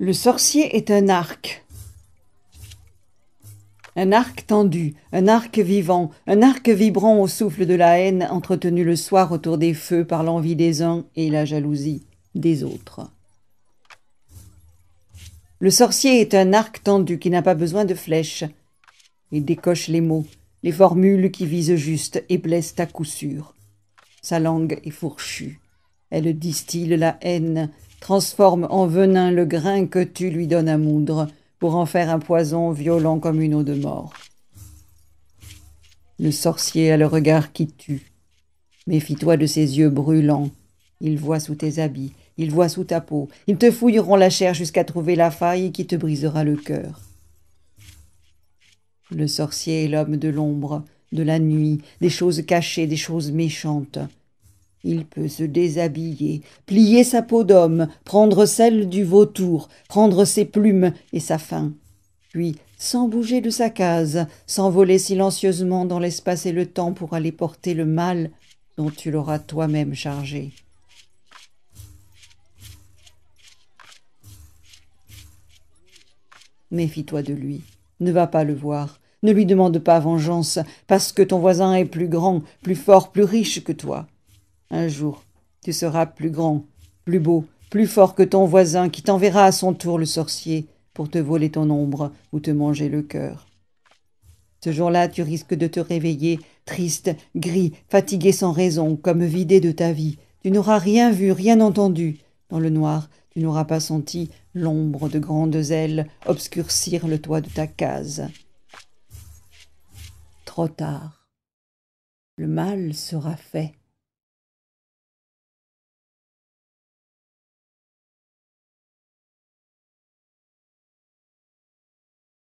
Le sorcier est un arc. Un arc tendu, un arc vivant, un arc vibrant au souffle de la haine entretenue le soir autour des feux par l'envie des uns et la jalousie des autres. Le sorcier est un arc tendu qui n'a pas besoin de flèches. Il décoche les mots, les formules qui visent juste et blessent à coup sûr. Sa langue est fourchue. Elle distille la haine, transforme en venin le grain que tu lui donnes à moudre, pour en faire un poison violent comme une eau de mort. Le sorcier a le regard qui tue. Méfie-toi de ses yeux brûlants. Il voit sous tes habits, il voit sous ta peau, ils te fouilleront la chair jusqu'à trouver la faille qui te brisera le cœur. Le sorcier est l'homme de l'ombre, de la nuit, des choses cachées, des choses méchantes. Il peut se déshabiller, plier sa peau d'homme, prendre celle du vautour, prendre ses plumes et sa faim. Puis, sans bouger de sa case, s'envoler silencieusement dans l'espace et le temps pour aller porter le mal dont tu l'auras toi-même chargé. Méfie-toi de lui, ne va pas le voir, ne lui demande pas vengeance, parce que ton voisin est plus grand, plus fort, plus riche que toi. Un jour, tu seras plus grand, plus beau, plus fort que ton voisin qui t'enverra à son tour le sorcier pour te voler ton ombre ou te manger le cœur. Ce jour-là, tu risques de te réveiller triste, gris, fatigué sans raison, comme vidé de ta vie. Tu n'auras rien vu, rien entendu. Dans le noir, tu n'auras pas senti l'ombre de grandes ailes obscurcir le toit de ta case. Trop tard. Le mal sera fait.